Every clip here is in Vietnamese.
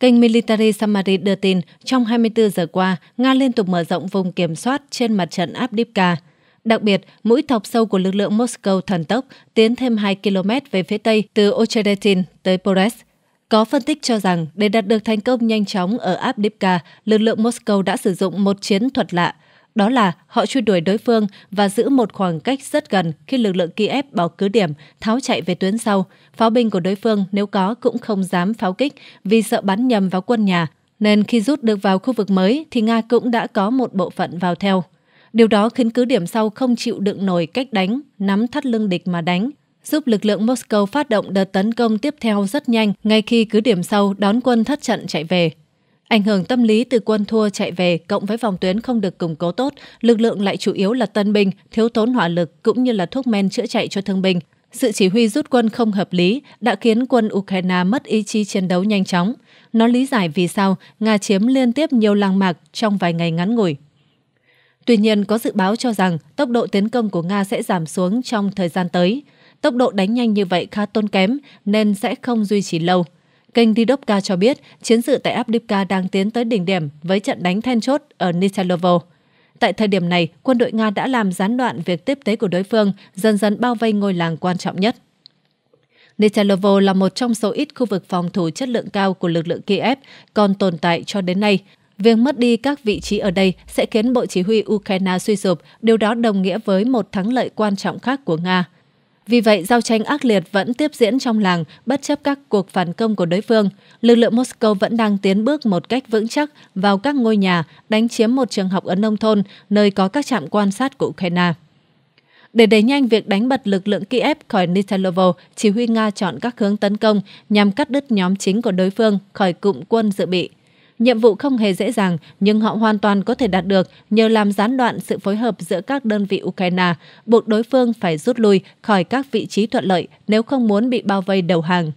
Kênh Military Summary đưa tin, trong 24 giờ qua, Nga liên tục mở rộng vùng kiểm soát trên mặt trận Abdivka. Đặc biệt, mũi thọc sâu của lực lượng Moscow thần tốc tiến thêm 2 km về phía tây từ Ocheretin tới Pores. Có phân tích cho rằng, để đạt được thành công nhanh chóng ở Abdivka, lực lượng Moscow đã sử dụng một chiến thuật lạ – đó là họ truy đuổi đối phương và giữ một khoảng cách rất gần khi lực lượng Kiev bảo cứ điểm, tháo chạy về tuyến sau. Pháo binh của đối phương nếu có cũng không dám pháo kích vì sợ bắn nhầm vào quân nhà, nên khi rút được vào khu vực mới thì Nga cũng đã có một bộ phận vào theo. Điều đó khiến cứ điểm sau không chịu đựng nổi cách đánh, nắm thắt lưng địch mà đánh, giúp lực lượng Moscow phát động đợt tấn công tiếp theo rất nhanh ngay khi cứ điểm sau đón quân thất trận chạy về. Ảnh hưởng tâm lý từ quân thua chạy về cộng với vòng tuyến không được củng cố tốt, lực lượng lại chủ yếu là tân binh, thiếu tốn hỏa lực cũng như là thuốc men chữa chạy cho thương binh. Sự chỉ huy rút quân không hợp lý đã khiến quân Ukraine mất ý chí chiến đấu nhanh chóng. Nó lý giải vì sao Nga chiếm liên tiếp nhiều làng mạc trong vài ngày ngắn ngủi. Tuy nhiên, có dự báo cho rằng tốc độ tiến công của Nga sẽ giảm xuống trong thời gian tới. Tốc độ đánh nhanh như vậy khá tốn kém nên sẽ không duy trì lâu. Kênh Didopka cho biết chiến sự tại Avdiivka đang tiến tới đỉnh điểm với trận đánh then chốt ở Nishalovo. Tại thời điểm này, quân đội Nga đã làm gián đoạn việc tiếp tế của đối phương, dần dần bao vây ngôi làng quan trọng nhất. Nishalovo là một trong số ít khu vực phòng thủ chất lượng cao của lực lượng Kiev còn tồn tại cho đến nay. Việc mất đi các vị trí ở đây sẽ khiến Bộ Chỉ huy Ukraine suy sụp, điều đó đồng nghĩa với một thắng lợi quan trọng khác của Nga – vì vậy, giao tranh ác liệt vẫn tiếp diễn trong làng, bất chấp các cuộc phản công của đối phương. Lực lượng Moscow vẫn đang tiến bước một cách vững chắc vào các ngôi nhà, đánh chiếm một trường học ở nông thôn, nơi có các trạm quan sát của Ukraine. Để đẩy nhanh việc đánh bật lực lượng Kiev khỏi Nitalovo, chỉ huy Nga chọn các hướng tấn công nhằm cắt đứt nhóm chính của đối phương khỏi cụm quân dự bị – Nhiệm vụ không hề dễ dàng, nhưng họ hoàn toàn có thể đạt được nhờ làm gián đoạn sự phối hợp giữa các đơn vị Ukraine, buộc đối phương phải rút lui khỏi các vị trí thuận lợi nếu không muốn bị bao vây đầu hàng.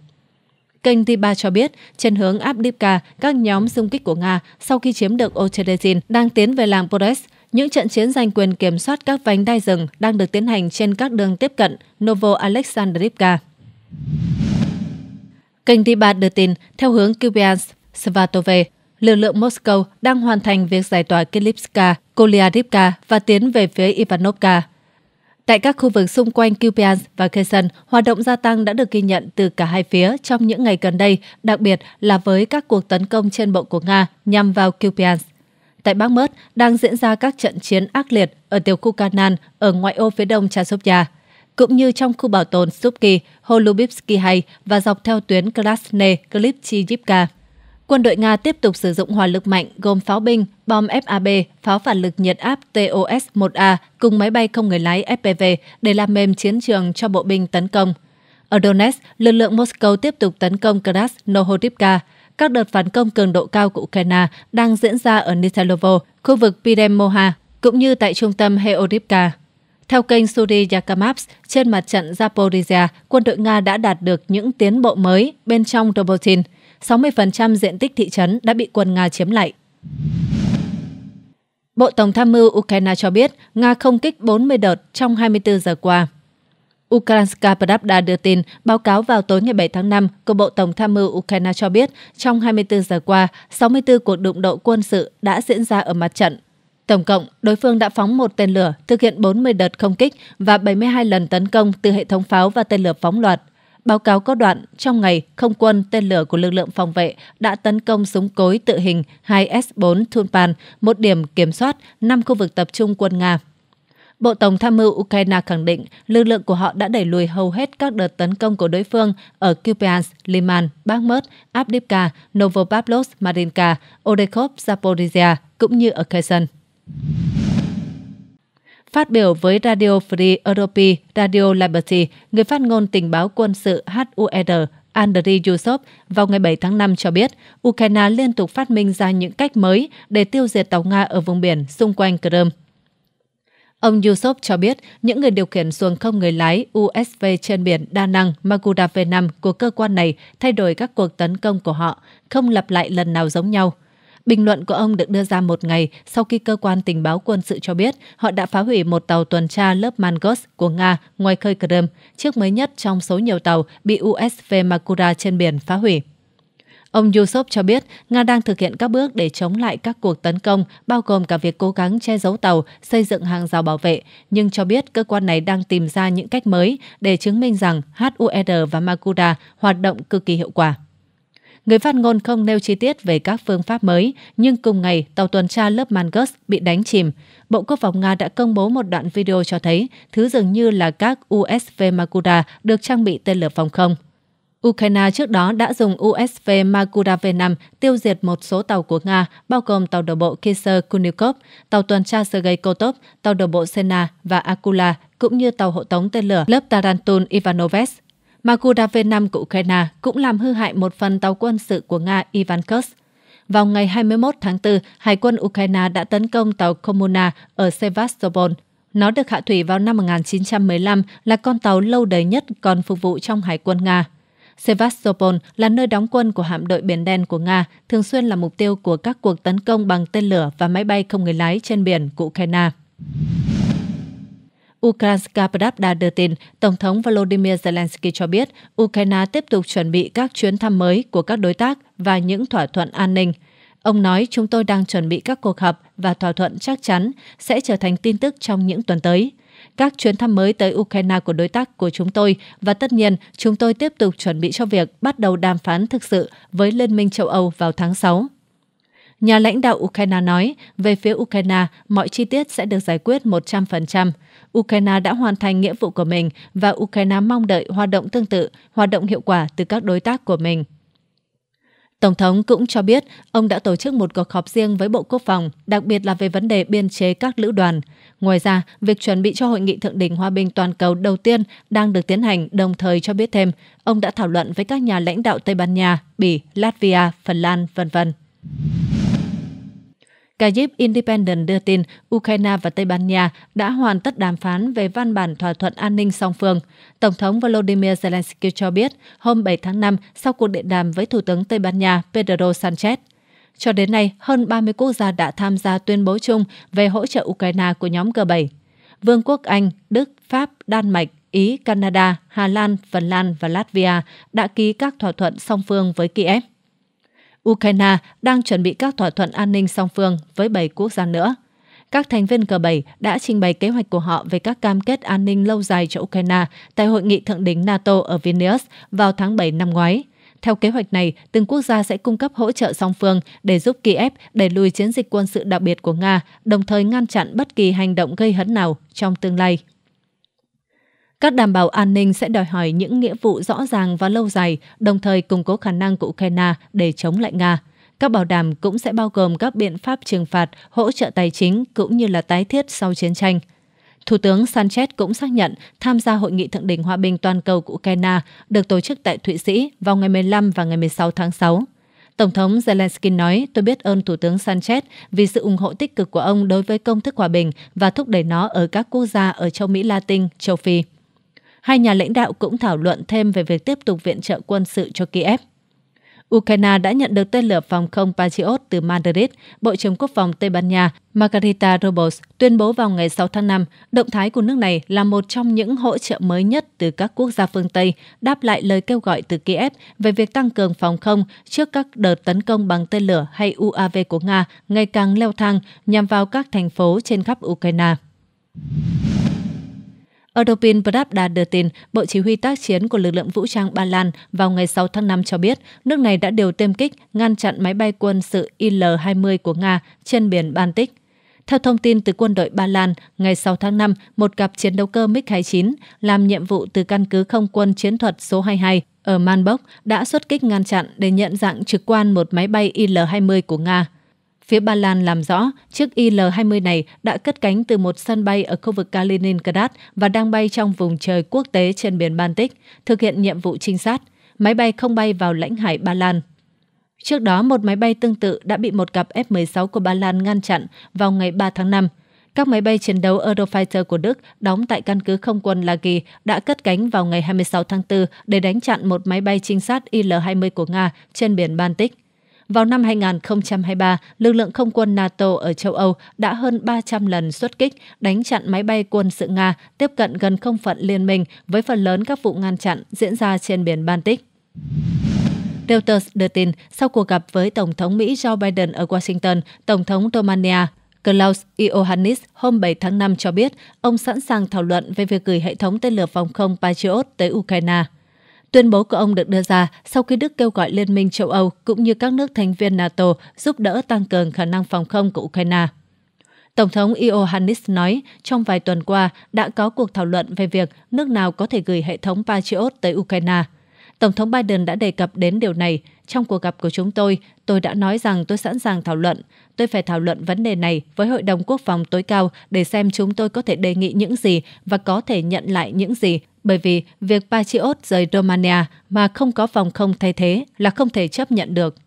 Kênh Tiba cho biết, trên hướng Abdivka, các nhóm xung kích của Nga sau khi chiếm được Ocherezin đang tiến về làng Podes. Những trận chiến giành quyền kiểm soát các vành đai rừng đang được tiến hành trên các đường tiếp cận Novo Alexandrivka. Kênh Tiba đưa tin theo hướng Kubiansk, Svatove, lực lượng Moscow đang hoàn thành việc giải tỏa Kilivska, Kolyadivka và tiến về phía Ivanovka. Tại các khu vực xung quanh Kupiansk và Kherson, hoạt động gia tăng đã được ghi nhận từ cả hai phía trong những ngày gần đây, đặc biệt là với các cuộc tấn công trên bộ của Nga nhằm vào Kupiansk. Tại Bắc Mớt đang diễn ra các trận chiến ác liệt ở tiểu khu Kanan ở ngoại ô phía đông Chasovya, cũng như trong khu bảo tồn Subki, Holubivsky hay và dọc theo tuyến Krasne Klipchivka quân đội Nga tiếp tục sử dụng hỏa lực mạnh gồm pháo binh, bom FAB, pháo phản lực nhiệt áp TOS-1A cùng máy bay không người lái FPV để làm mềm chiến trường cho bộ binh tấn công. Ở Donetsk, lực lượng Moscow tiếp tục tấn công Krasnohorivka. Các đợt phản công cường độ cao của Ukraine đang diễn ra ở Nitalovo, khu vực Piremoha, cũng như tại trung tâm Heorivka. Theo kênh Suri Yakamaps, trên mặt trận Zaporizhia, quân đội Nga đã đạt được những tiến bộ mới bên trong Robotin – 60% diện tích thị trấn đã bị quân Nga chiếm lại. Bộ Tổng tham mưu Ukraine cho biết Nga không kích 40 đợt trong 24 giờ qua. Ukrainska Pravda đưa tin, báo cáo vào tối ngày 7 tháng 5 của Bộ Tổng tham mưu Ukraine cho biết trong 24 giờ qua, 64 cuộc đụng độ quân sự đã diễn ra ở mặt trận. Tổng cộng, đối phương đã phóng một tên lửa, thực hiện 40 đợt không kích và 72 lần tấn công từ hệ thống pháo và tên lửa phóng loạt Báo cáo có đoạn, trong ngày, không quân tên lửa của lực lượng phòng vệ đã tấn công súng cối tự hình 2S4 Tulpan, một điểm kiểm soát 5 khu vực tập trung quân Nga. Bộ Tổng tham mưu Ukraine khẳng định lực lượng của họ đã đẩy lùi hầu hết các đợt tấn công của đối phương ở Kupiansk, Liman, Bakhmut, Avdiivka, Novopavlovsk, Marinka, Odekov, Zaporizhia cũng như ở Kherson. Phát biểu với Radio Free Europe, Radio Liberty, người phát ngôn tình báo quân sự HUR e Andriy Yusov vào ngày 7 tháng 5 cho biết, Ukraine liên tục phát minh ra những cách mới để tiêu diệt tàu Nga ở vùng biển xung quanh Crimea. Ông Yusov cho biết những người điều khiển xuồng không người lái USV trên biển đa năng Magura V5 của cơ quan này thay đổi các cuộc tấn công của họ, không lặp lại lần nào giống nhau – Bình luận của ông được đưa ra một ngày sau khi cơ quan tình báo quân sự cho biết họ đã phá hủy một tàu tuần tra lớp Mangos của Nga ngoài khơi Crimea, chiếc mới nhất trong số nhiều tàu bị USV Makura trên biển phá hủy. Ông Yusov cho biết Nga đang thực hiện các bước để chống lại các cuộc tấn công, bao gồm cả việc cố gắng che giấu tàu, xây dựng hàng rào bảo vệ, nhưng cho biết cơ quan này đang tìm ra những cách mới để chứng minh rằng HUR và Makura hoạt động cực kỳ hiệu quả. Người phát ngôn không nêu chi tiết về các phương pháp mới, nhưng cùng ngày, tàu tuần tra lớp Mangus bị đánh chìm. Bộ Quốc phòng Nga đã công bố một đoạn video cho thấy thứ dường như là các USV Makuda được trang bị tên lửa phòng không. Ukraine trước đó đã dùng USV Magura V5 tiêu diệt một số tàu của Nga, bao gồm tàu đổ bộ Kisser Kunikov, tàu tuần tra Sergei Kotov, tàu đổ bộ Sena và Akula, cũng như tàu hộ tống tên lửa lớp Tarantul Ivanovets. Magura V5 của Ukraine cũng làm hư hại một phần tàu quân sự của Nga Ivankus. Vào ngày 21 tháng 4, Hải quân Ukraine đã tấn công tàu Komuna ở Sevastopol. Nó được hạ thủy vào năm 1915, là con tàu lâu đời nhất còn phục vụ trong Hải quân Nga. Sevastopol là nơi đóng quân của hạm đội Biển Đen của Nga, thường xuyên là mục tiêu của các cuộc tấn công bằng tên lửa và máy bay không người lái trên biển của Ukraine. Ukranska Pravda đưa tin, Tổng thống Volodymyr Zelensky cho biết Ukraine tiếp tục chuẩn bị các chuyến thăm mới của các đối tác và những thỏa thuận an ninh. Ông nói chúng tôi đang chuẩn bị các cuộc họp và thỏa thuận chắc chắn sẽ trở thành tin tức trong những tuần tới. Các chuyến thăm mới tới Ukraine của đối tác của chúng tôi và tất nhiên chúng tôi tiếp tục chuẩn bị cho việc bắt đầu đàm phán thực sự với Liên minh châu Âu vào tháng 6. Nhà lãnh đạo Ukraine nói, về phía Ukraine, mọi chi tiết sẽ được giải quyết 100%. Ukraine đã hoàn thành nghĩa vụ của mình và Ukraine mong đợi hoạt động tương tự, hoạt động hiệu quả từ các đối tác của mình. Tổng thống cũng cho biết ông đã tổ chức một cuộc họp riêng với Bộ Quốc phòng, đặc biệt là về vấn đề biên chế các lữ đoàn. Ngoài ra, việc chuẩn bị cho hội nghị thượng đỉnh hòa bình toàn cầu đầu tiên đang được tiến hành đồng thời cho biết thêm, ông đã thảo luận với các nhà lãnh đạo Tây Ban Nha, Bỉ, Latvia, Phần Lan, vân vân. Kyiv Independent đưa tin Ukraine và Tây Ban Nha đã hoàn tất đàm phán về văn bản thỏa thuận an ninh song phương. Tổng thống Volodymyr Zelensky cho biết hôm 7 tháng 5 sau cuộc điện đàm với Thủ tướng Tây Ban Nha Pedro Sanchez. Cho đến nay, hơn 30 quốc gia đã tham gia tuyên bố chung về hỗ trợ Ukraine của nhóm G7. Vương quốc Anh, Đức, Pháp, Đan Mạch, Ý, Canada, Hà Lan, Phần Lan và Latvia đã ký các thỏa thuận song phương với Kiev. Ukraine đang chuẩn bị các thỏa thuận an ninh song phương với 7 quốc gia nữa. Các thành viên G7 đã trình bày kế hoạch của họ về các cam kết an ninh lâu dài cho Ukraine tại hội nghị thượng đỉnh NATO ở Vilnius vào tháng 7 năm ngoái. Theo kế hoạch này, từng quốc gia sẽ cung cấp hỗ trợ song phương để giúp Kiev đẩy lùi chiến dịch quân sự đặc biệt của Nga, đồng thời ngăn chặn bất kỳ hành động gây hấn nào trong tương lai. Các đảm bảo an ninh sẽ đòi hỏi những nghĩa vụ rõ ràng và lâu dài, đồng thời củng cố khả năng của Ukraine để chống lại Nga. Các bảo đảm cũng sẽ bao gồm các biện pháp trừng phạt, hỗ trợ tài chính cũng như là tái thiết sau chiến tranh. Thủ tướng Sanchez cũng xác nhận tham gia hội nghị thượng đỉnh hòa bình toàn cầu của Ukraine được tổ chức tại Thụy Sĩ vào ngày 15 và ngày 16 tháng 6. Tổng thống Zelensky nói, tôi biết ơn Thủ tướng Sanchez vì sự ủng hộ tích cực của ông đối với công thức hòa bình và thúc đẩy nó ở các quốc gia ở châu Mỹ Latin, châu Phi hai nhà lãnh đạo cũng thảo luận thêm về việc tiếp tục viện trợ quân sự cho Kiev. Ukraine đã nhận được tên lửa phòng không Patriot từ Madrid, Bộ trưởng Quốc phòng Tây Ban Nha Margarita Robles tuyên bố vào ngày 6 tháng 5, động thái của nước này là một trong những hỗ trợ mới nhất từ các quốc gia phương Tây, đáp lại lời kêu gọi từ Kiev về việc tăng cường phòng không trước các đợt tấn công bằng tên lửa hay UAV của Nga ngày càng leo thang nhằm vào các thành phố trên khắp Ukraine. Europin Pravda đưa tin, Bộ Chỉ huy tác chiến của lực lượng vũ trang Ba Lan vào ngày 6 tháng 5 cho biết nước này đã điều tiêm kích ngăn chặn máy bay quân sự Il-20 của Nga trên biển Baltic. Theo thông tin từ quân đội Ba Lan, ngày 6 tháng 5, một cặp chiến đấu cơ MiG-29 làm nhiệm vụ từ căn cứ không quân chiến thuật số 22 ở Manbok đã xuất kích ngăn chặn để nhận dạng trực quan một máy bay Il-20 của Nga. Phía Ba Lan làm rõ chiếc IL-20 này đã cất cánh từ một sân bay ở khu vực Kaliningrad và đang bay trong vùng trời quốc tế trên biển Baltic, thực hiện nhiệm vụ trinh sát. Máy bay không bay vào lãnh hải Ba Lan. Trước đó, một máy bay tương tự đã bị một cặp F-16 của Ba Lan ngăn chặn vào ngày 3 tháng 5. Các máy bay chiến đấu Eurofighter của Đức đóng tại căn cứ không quân La Kỳ đã cất cánh vào ngày 26 tháng 4 để đánh chặn một máy bay trinh sát Il-20 của Nga trên biển Baltic. Vào năm 2023, lực lượng không quân NATO ở châu Âu đã hơn 300 lần xuất kích, đánh chặn máy bay quân sự Nga tiếp cận gần không phận liên minh với phần lớn các vụ ngăn chặn diễn ra trên biển Baltic. Reuters đưa tin, sau cuộc gặp với Tổng thống Mỹ Joe Biden ở Washington, Tổng thống Romania Klaus Iohannis hôm 7 tháng 5 cho biết ông sẵn sàng thảo luận về việc gửi hệ thống tên lửa phòng không Patriot tới Ukraine. Tuyên bố của ông được đưa ra sau khi Đức kêu gọi Liên minh châu Âu cũng như các nước thành viên NATO giúp đỡ tăng cường khả năng phòng không của Ukraine. Tổng thống Iohannis nói trong vài tuần qua đã có cuộc thảo luận về việc nước nào có thể gửi hệ thống Patriot tới Ukraine. Tổng thống Biden đã đề cập đến điều này trong cuộc gặp của chúng tôi, tôi đã nói rằng tôi sẵn sàng thảo luận. Tôi phải thảo luận vấn đề này với Hội đồng Quốc phòng tối cao để xem chúng tôi có thể đề nghị những gì và có thể nhận lại những gì. Bởi vì việc Patriot rời Romania mà không có phòng không thay thế là không thể chấp nhận được.